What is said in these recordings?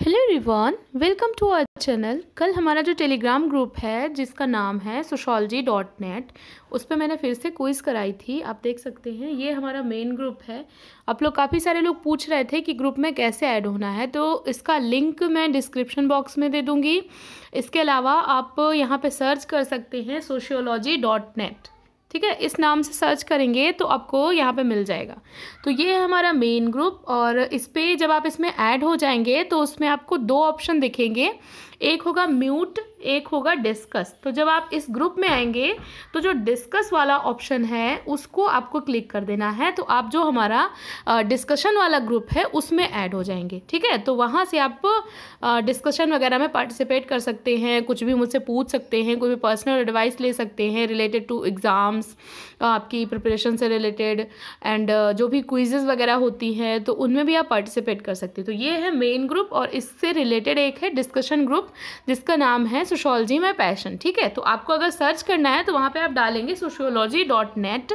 hello रिवान welcome to our channel कल हमारा जो टेलीग्राम ग्रुप है जिसका नाम है सोशोलॉजी डॉट नेट उस पर मैंने फिर से क्विज़ कराई थी आप देख सकते हैं ये हमारा मेन ग्रुप है आप लोग काफ़ी सारे लोग पूछ रहे थे कि ग्रुप में कैसे ऐड होना है तो इसका लिंक मैं डिस्क्रिप्शन बॉक्स में दे दूँगी इसके अलावा आप यहाँ पर सर्च कर सकते हैं सोशियोलॉजी डॉट नेट ठीक है इस नाम से सर्च करेंगे तो आपको यहाँ पे मिल जाएगा तो ये है हमारा मेन ग्रुप और इस पर जब आप इसमें ऐड हो जाएंगे तो उसमें आपको दो ऑप्शन दिखेंगे एक होगा म्यूट एक होगा डिस्कस तो जब आप इस ग्रुप में आएंगे तो जो डिस्कस वाला ऑप्शन है उसको आपको क्लिक कर देना है तो आप जो हमारा डिस्कशन वाला ग्रुप है उसमें ऐड हो जाएंगे ठीक है तो वहाँ से आप डिस्कशन वगैरह में पार्टिसिपेट कर सकते हैं कुछ भी मुझसे पूछ सकते हैं कोई भी पर्सनल एडवाइस ले सकते हैं रिलेटेड टू एग्ज़ाम्स आपकी प्रिपरेशन से रिलेटेड एंड जो भी क्विजेज़ वगैरह होती हैं तो उनमें भी आप पार्टिसिपेट कर सकते हैं तो ये है मेन ग्रुप और इससे रिलेटेड एक है डिस्कशन ग्रुप जिसका नाम है सोशोलॉजी माई पैशन ठीक है तो आपको अगर सर्च करना है तो वहाँ पे आप डालेंगे सोशोलॉजी डॉट नेट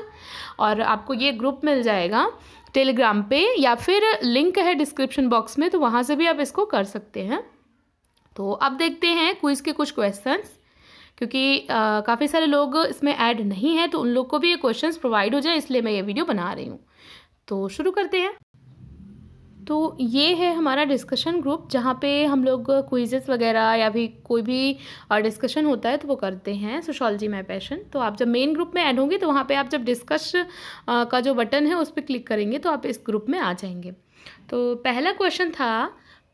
और आपको ये ग्रुप मिल जाएगा टेलीग्राम पे या फिर लिंक है डिस्क्रिप्शन बॉक्स में तो वहाँ से भी आप इसको कर सकते हैं तो अब देखते हैं क्विज़ के कुछ क्वेश्चंस क्योंकि काफ़ी सारे लोग इसमें ऐड नहीं हैं तो उन लोग को भी ये क्वेश्चंस प्रोवाइड हो जाए इसलिए मैं ये वीडियो बना रही हूँ तो शुरू करते हैं तो ये है हमारा डिस्कशन ग्रुप जहाँ पे हम लोग क्विजेस वगैरह या भी कोई भी डिस्कशन होता है तो वो करते हैं सोशोलॉजी माई पैशन तो आप जब मेन ग्रुप में ऐड होंगे तो वहाँ पे आप जब डिस्कश का जो बटन है उस पर क्लिक करेंगे तो आप इस ग्रुप में आ जाएंगे तो पहला क्वेश्चन था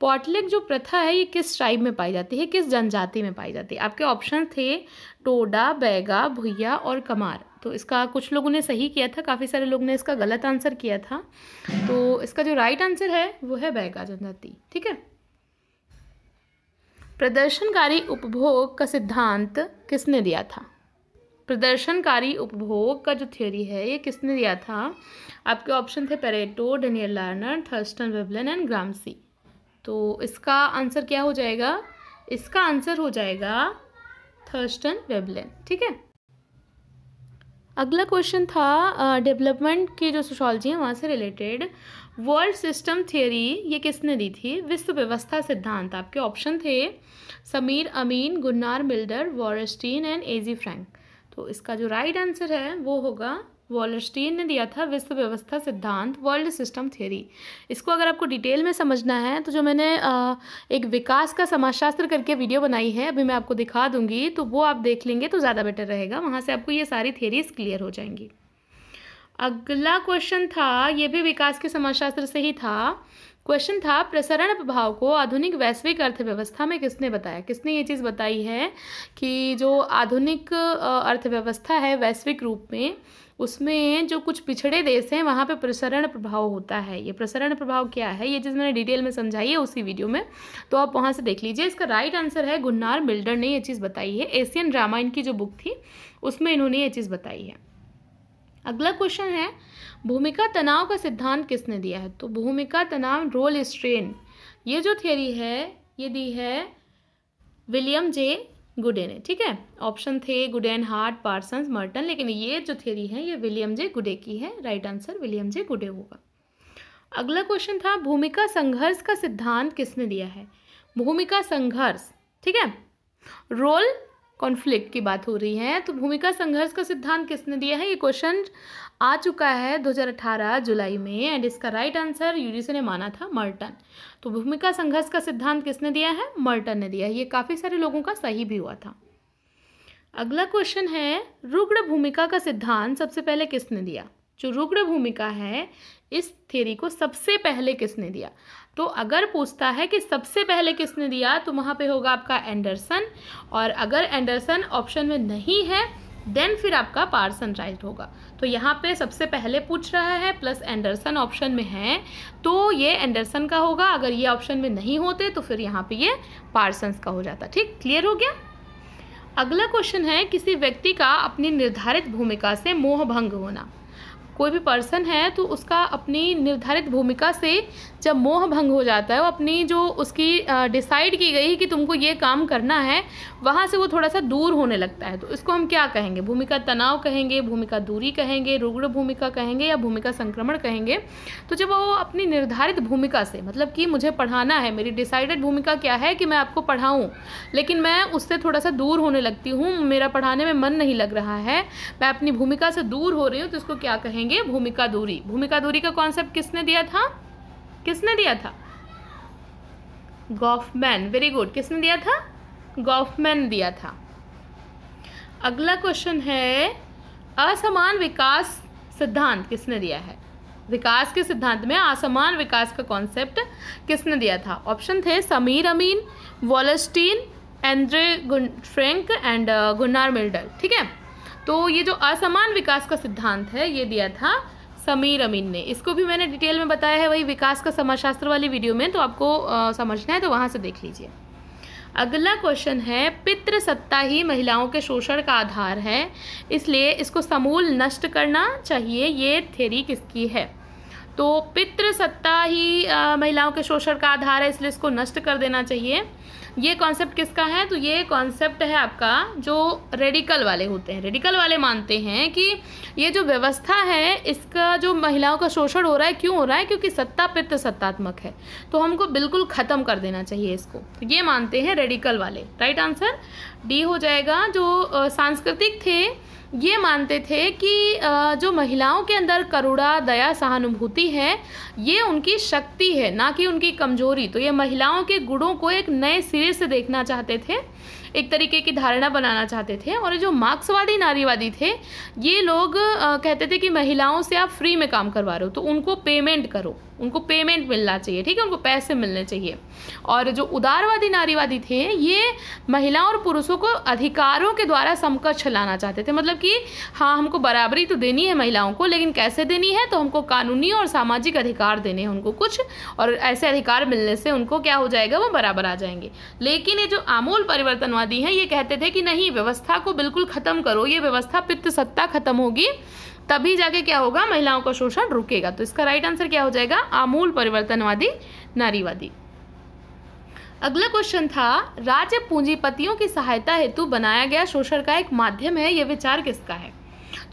पॉटलिक जो प्रथा है ये किस ट्राइब में पाई जाती है किस जनजाति में पाई जाती है आपके ऑप्शन थे टोडा बैगा भुया और कमार तो इसका कुछ लोगों ने सही किया था काफ़ी सारे लोगों ने इसका गलत आंसर किया था तो इसका जो राइट आंसर है वो है जनजाति ठीक है प्रदर्शनकारी उपभोग का सिद्धांत किसने दिया था प्रदर्शनकारी उपभोग का जो थ्योरी है ये किसने दिया था आपके ऑप्शन थे Pareto Daniel Lerner Thorstein Veblen and Gramsci तो इसका आंसर क्या हो जाएगा इसका आंसर हो जाएगा थर्स्टन वेबलन ठीक है अगला क्वेश्चन था डेवलपमेंट uh, की जो सोशोलॉजी है वहाँ से रिलेटेड वर्ल्ड सिस्टम थियोरी ये किसने दी थी विश्व व्यवस्था सिद्धांत आपके ऑप्शन थे Samir Amin Gunnar Myrdal Wallerstein and A G Frank तो इसका जो राइट right आंसर है वो होगा वॉलस्टीन ने दिया था विश्व व्यवस्था सिद्धांत वर्ल्ड सिस्टम थ्योरी इसको अगर आपको डिटेल में समझना है तो जो मैंने एक विकास का समाजशास्त्र करके वीडियो बनाई है अभी मैं आपको दिखा दूंगी तो वो आप देख लेंगे तो ज़्यादा बेटर रहेगा वहाँ से आपको ये सारी थेरीज क्लियर हो जाएंगी अगला क्वेश्चन था ये भी विकास के समाजशास्त्र से ही था क्वेश्चन था प्रसरण प्रभाव को आधुनिक वैश्विक अर्थव्यवस्था में किसने बताया किसने ये चीज़ बताई है कि जो आधुनिक अर्थव्यवस्था है वैश्विक रूप में उसमें जो कुछ पिछड़े देश हैं वहाँ पे प्रसरण प्रभाव होता है ये प्रसरण प्रभाव क्या है ये जिस मैंने डिटेल में समझाई है उसी वीडियो में तो आप वहाँ से देख लीजिए इसका राइट आंसर है गुन्नार मिल्डर ने ये चीज़ बताई है एशियन ड्रामा इनकी जो बुक थी उसमें इन्होंने ये चीज़ बताई है अगला क्वेश्चन है भूमिका तनाव का सिद्धांत किसने दिया है तो भूमिका तनाव रोल स्ट्रेन ये जो थियोरी है ये दी है विलियम जे गुडे ने ठीक है ऑप्शन थे गुडे एंड हार्ट पार्सन मर्टन लेकिन ये जो थेरी है ये विलियम जे गुडे की है राइट आंसर विलियम जे गुडे होगा अगला क्वेश्चन था भूमिका संघर्ष का सिद्धांत किसने दिया है भूमिका संघर्ष ठीक है रोल कॉन्फ्लिक्ट की बात हो रही है तो भूमिका संघर्ष का सिद्धांत किसने दिया है ये क्वेश्चन आ चुका है 2018 जुलाई में एंड इसका राइट आंसर यूजीसी ने माना था मर्टन तो भूमिका संघर्ष का सिद्धांत किसने दिया है मर्टन ने दिया है ये काफ़ी सारे लोगों का सही भी हुआ था अगला क्वेश्चन है रुग्ण भूमिका का सिद्धांत सबसे पहले किसने दिया जो रुग्ण भूमिका है इस थेरी को सबसे पहले किसने दिया तो अगर पूछता है कि सबसे पहले किसने दिया तो वहाँ पे होगा आपका एंडरसन और अगर एंडरसन ऑप्शन में नहीं है देन फिर आपका पार सनराइज होगा तो यहाँ पे सबसे पहले पूछ रहा है प्लस एंडरसन ऑप्शन में है तो ये एंडरसन का होगा अगर ये ऑप्शन में नहीं होते तो फिर यहाँ पे ये पार्सन्स का हो जाता ठीक क्लियर हो गया अगला क्वेश्चन है किसी व्यक्ति का अपनी निर्धारित भूमिका से मोह भंग होना कोई भी पर्सन है तो उसका अपनी निर्धारित भूमिका से जब मोह भंग हो जाता है वो अपनी जो उसकी डिसाइड की गई कि तुमको ये काम करना है वहाँ से वो थोड़ा सा दूर होने लगता है तो इसको हम क्या कहेंगे भूमिका तनाव कहेंगे भूमिका दूरी कहेंगे रुग्ण भूमिका कहेंगे या भूमिका संक्रमण कहेंगे तो जब वो अपनी निर्धारित भूमिका से मतलब कि मुझे पढ़ाना है मेरी डिसाइडेड भूमिका क्या है कि मैं आपको पढ़ाऊँ लेकिन मैं उससे थोड़ा सा दूर होने लगती हूँ मेरा पढ़ाने में मन नहीं लग रहा है मैं अपनी भूमिका से दूर हो रही हूँ तो इसको क्या कहेंगे कहेंगे भूमिका दूरी भूमिका दूरी का कॉन्सेप्ट किसने दिया था किसने दिया था गॉफमैन वेरी गुड किसने दिया था गॉफमैन दिया था अगला क्वेश्चन है असमान विकास सिद्धांत किसने दिया है विकास के सिद्धांत में असमान विकास का कॉन्सेप्ट किसने दिया था ऑप्शन थे Samir Amin Wallerstein Andre Frank and uh, Gunnar Myrdal ठीक है तो ये जो असमान विकास का सिद्धांत है ये दिया था समीर अमीन ने इसको भी मैंने डिटेल में बताया है वही विकास का समाजशास्त्र वाली वीडियो में तो आपको समझना है तो वहाँ से देख लीजिए अगला क्वेश्चन है पित्र सत्ता ही महिलाओं के शोषण का आधार है इसलिए इसको समूल नष्ट करना चाहिए ये थेरी किसकी है तो पित्र सत्ता ही आ, महिलाओं के शोषण का आधार है इसलिए इसको नष्ट कर देना चाहिए ये कॉन्सेप्ट किसका है तो ये कॉन्सेप्ट है आपका जो रेडिकल वाले होते हैं रेडिकल वाले मानते हैं कि ये जो व्यवस्था है इसका जो महिलाओं का शोषण हो रहा है क्यों हो रहा है क्योंकि सत्ता पित्त सत्तात्मक है तो हमको बिल्कुल ख़त्म कर देना चाहिए इसको तो ये मानते हैं रेडिकल वाले राइट आंसर डी हो जाएगा जो सांस्कृतिक थे ये मानते थे कि जो महिलाओं के अंदर करुणा दया सहानुभूति है ये उनकी शक्ति है ना कि उनकी कमजोरी तो ये महिलाओं के गुणों को एक नए सिरे से देखना चाहते थे एक तरीके की धारणा बनाना चाहते थे और जो मार्क्सवादी नारीवादी थे ये लोग कहते थे कि महिलाओं से आप फ्री में काम करवा रहे हो तो उनको पेमेंट करो उनको पेमेंट मिलना चाहिए ठीक है उनको पैसे मिलने चाहिए और जो उदारवादी नारीवादी थे ये महिलाओं और पुरुषों को अधिकारों के द्वारा समकक्ष लाना चाहते थे मतलब कि हाँ हमको बराबरी तो देनी है महिलाओं को लेकिन कैसे देनी है तो हमको कानूनी और सामाजिक अधिकार देने हैं उनको कुछ और ऐसे अधिकार मिलने से उनको क्या हो जाएगा वो बराबर आ जाएंगे लेकिन ये जो आमूल परिवर्तनवादी हैं ये कहते थे कि नहीं व्यवस्था को बिल्कुल ख़त्म करो ये व्यवस्था पित्त सत्ता खत्म होगी तभी जाके क्या होगा महिलाओं का शोषण रुकेगा तो इसका राइट आंसर क्या हो जाएगा आमूल परिवर्तनवादी नारीवादी अगला क्वेश्चन था राज्य पूंजीपतियों की सहायता हेतु बनाया गया शोषण का एक माध्यम है यह विचार किसका है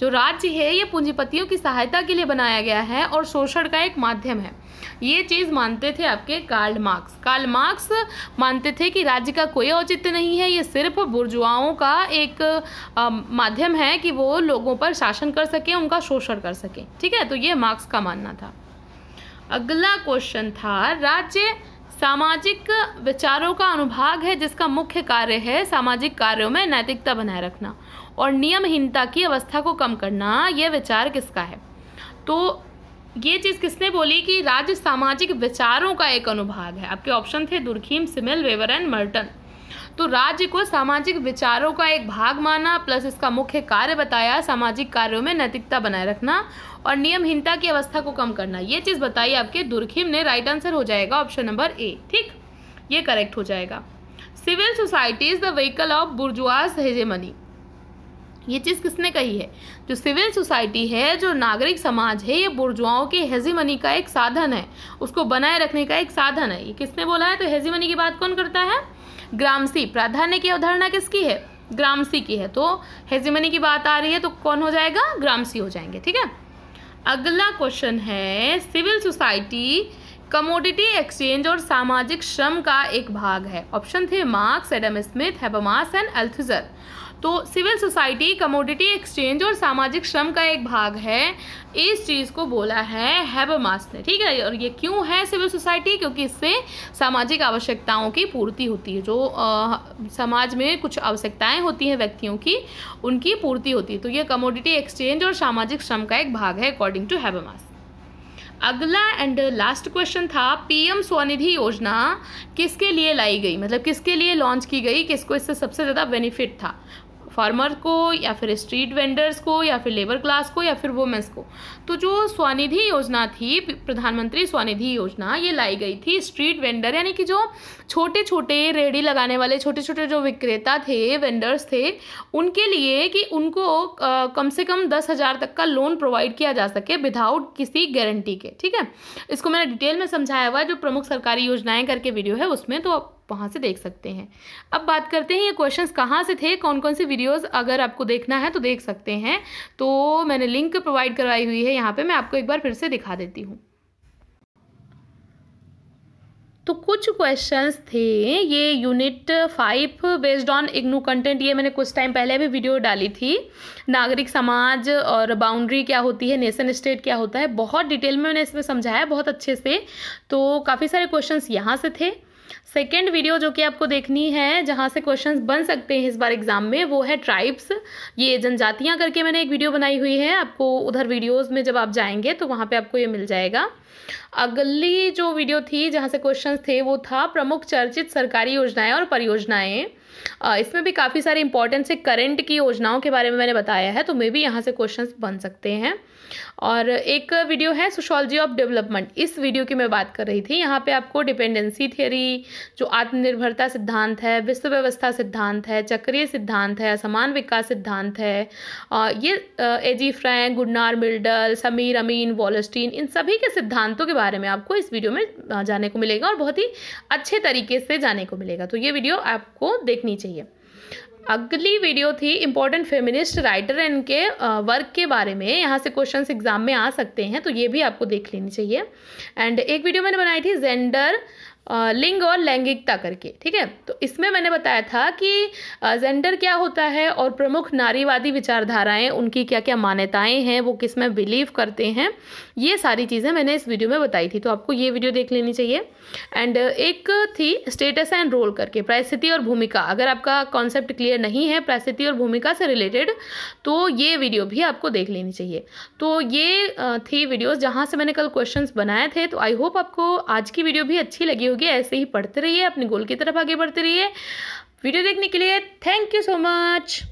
जो राज्य है ये पूंजीपतियों की सहायता के लिए बनाया गया है और शोषण का एक माध्यम है ये चीज़ मानते थे आपके कार्ल मार्क्स कार्ल मार्क्स मानते थे कि राज्य का कोई औचित्य नहीं है ये सिर्फ बुर्जुआओं का एक आ, माध्यम है कि वो लोगों पर शासन कर सकें उनका शोषण कर सकें ठीक है तो ये मार्क्स का मानना था अगला क्वेश्चन था राज्य सामाजिक विचारों का अनुभाग है जिसका मुख्य कार्य है सामाजिक कार्यों में नैतिकता बनाए रखना और नियमहीनता की अवस्था को कम करना यह विचार किसका है तो ये चीज़ किसने बोली कि राज्य सामाजिक विचारों का एक अनुभाग है आपके ऑप्शन थे Durkheim Simmel Weber and Merton तो राज्य को सामाजिक विचारों का एक भाग माना प्लस इसका मुख्य कार्य बताया सामाजिक कार्यों में नैतिकता बनाए रखना और नियमहीनता की अवस्था को कम करना ये चीज़ बताई आपके दुर्खीम ने राइट आंसर हो जाएगा ऑप्शन नंबर ए ठीक ये करेक्ट हो जाएगा civil society is the vehicle of bourgeois hegemony ये चीज़ किसने कही है जो सिविल सोसाइटी है जो नागरिक समाज है ये बुर्जुआओं के हेजीमनी का एक साधन है उसको बनाए रखने का एक साधन है ये किसने बोला है तो हेजीमनी की बात कौन करता है ग्रामसी प्राधान्य की अवधारणा किसकी है ग्रामसी की है तो हेजीमनी की बात आ रही है तो कौन हो जाएगा ग्रामसी हो जाएंगे ठीक है अगला क्वेश्चन है सिविल सोसाइटी कमोडिटी एक्सचेंज और सामाजिक श्रम का एक भाग है ऑप्शन थे Marx Adam Smith Habermas and Althusser तो सिविल सोसाइटी कमोडिटी एक्सचेंज और सामाजिक श्रम का एक भाग है इस चीज़ को बोला है हैबमास ने ठीक है और ये क्यों है सिविल सोसाइटी क्योंकि इससे सामाजिक आवश्यकताओं की पूर्ति होती है जो आ, समाज में कुछ आवश्यकताएं होती हैं व्यक्तियों की उनकी पूर्ति होती है तो ये कमोडिटी एक्सचेंज और सामाजिक श्रम का एक भाग है अकॉर्डिंग टू हैबमास अगला एंड लास्ट क्वेश्चन था पीएम स्वनिधि योजना किसके लिए लाई गई मतलब किसके लिए लॉन्च की गई किसको इससे सबसे ज़्यादा बेनिफिट था फार्मर को या फिर स्ट्रीट वेंडर्स को या फिर लेबर क्लास को या फिर वुमेंस को तो जो स्वनिधि योजना थी प्रधानमंत्री स्वनिधि योजना ये लाई गई थी स्ट्रीट वेंडर यानी कि जो छोटे छोटे रेहड़ी लगाने वाले छोटे छोटे जो विक्रेता थे वेंडर्स थे उनके लिए कि उनको आ, कम से कम दस हज़ार तक का लोन प्रोवाइड किया जा सके विदाउट किसी गारंटी के ठीक है इसको मैंने डिटेल में समझाया हुआ है जो प्रमुख सरकारी योजनाएं करके वीडियो है उसमें तो वहाँ से देख सकते हैं अब बात करते हैं ये क्वेश्चंस कहाँ से थे कौन कौन से वीडियोस अगर आपको देखना है तो देख सकते हैं तो मैंने लिंक प्रोवाइड करवाई हुई है यहाँ पे मैं आपको एक बार फिर से दिखा देती हूँ तो कुछ क्वेश्चंस थे ये unit five based on IGNOU content ये मैंने कुछ टाइम पहले भी वीडियो डाली थी नागरिक समाज और बाउंड्री क्या होती है नेशन स्टेट क्या होता है बहुत डिटेल में मैंने इसमें समझाया बहुत अच्छे से तो काफ़ी सारे क्वेश्चंस यहाँ से थे सेकेंड वीडियो जो कि आपको देखनी है जहाँ से क्वेश्चन बन सकते हैं इस बार एग्ज़ाम में वो है ट्राइब्स ये जनजातियाँ करके मैंने एक वीडियो बनाई हुई है आपको उधर वीडियोज़ में जब आप जाएंगे तो वहाँ पर आपको ये मिल जाएगा अगली जो वीडियो थी जहाँ से क्वेश्चन थे वो था प्रमुख चर्चित सरकारी योजनाएँ और परियोजनाएँ इसमें भी काफ़ी सारे इंपॉर्टेंट से करंट की योजनाओं के बारे में मैंने बताया है तो मे भी यहाँ से क्वेश्चंस बन सकते हैं और एक वीडियो है सोशोलॉजी ऑफ डेवलपमेंट इस वीडियो की मैं बात कर रही थी यहाँ पे आपको डिपेंडेंसी थियोरी जो आत्मनिर्भरता सिद्धांत है विश्व व्यवस्था सिद्धांत है चक्रीय सिद्धांत है समान विकास सिद्धांत है ये AG Frank Gunnar Myrdal Samir Amin Wallerstein इन सभी के सिद्धांतों के बारे में आपको इस वीडियो में जाने को मिलेगा और बहुत ही अच्छे तरीके से जाने को मिलेगा तो ये वीडियो आपको देखनी चाहिए अगली वीडियो थी इंपॉर्टेंट फेमिनिस्ट राइटर एंड के वर्क के बारे में यहाँ से क्वेश्चन एग्जाम में आ सकते हैं तो ये भी आपको देख लेनी चाहिए एंड एक वीडियो मैंने बनाई थी जेंडर लिंग और लैंगिकता करके ठीक है तो इसमें मैंने बताया था कि जेंडर क्या होता है और प्रमुख नारीवादी विचारधाराएं उनकी क्या क्या मान्यताएं हैं वो किस में बिलीव करते हैं ये सारी चीज़ें मैंने इस वीडियो में बताई थी तो आपको ये वीडियो देख लेनी चाहिए एंड uh, एक थी स्टेटस एंड रोल करके परिस्थिति और भूमिका अगर आपका कॉन्सेप्ट क्लियर नहीं है परिस्थिति और भूमिका से रिलेटेड तो ये वीडियो भी आपको देख लेनी चाहिए तो ये uh, थी वीडियोज़ जहाँ से मैंने कल क्वेश्चन बनाए थे तो आई होप आपको आज की वीडियो भी अच्छी लगी होगी ऐसे ही पढ़ते रहिए अपने गोल की तरफ आगे बढ़ते रहिए वीडियो देखने के लिए थैंक यू सो मच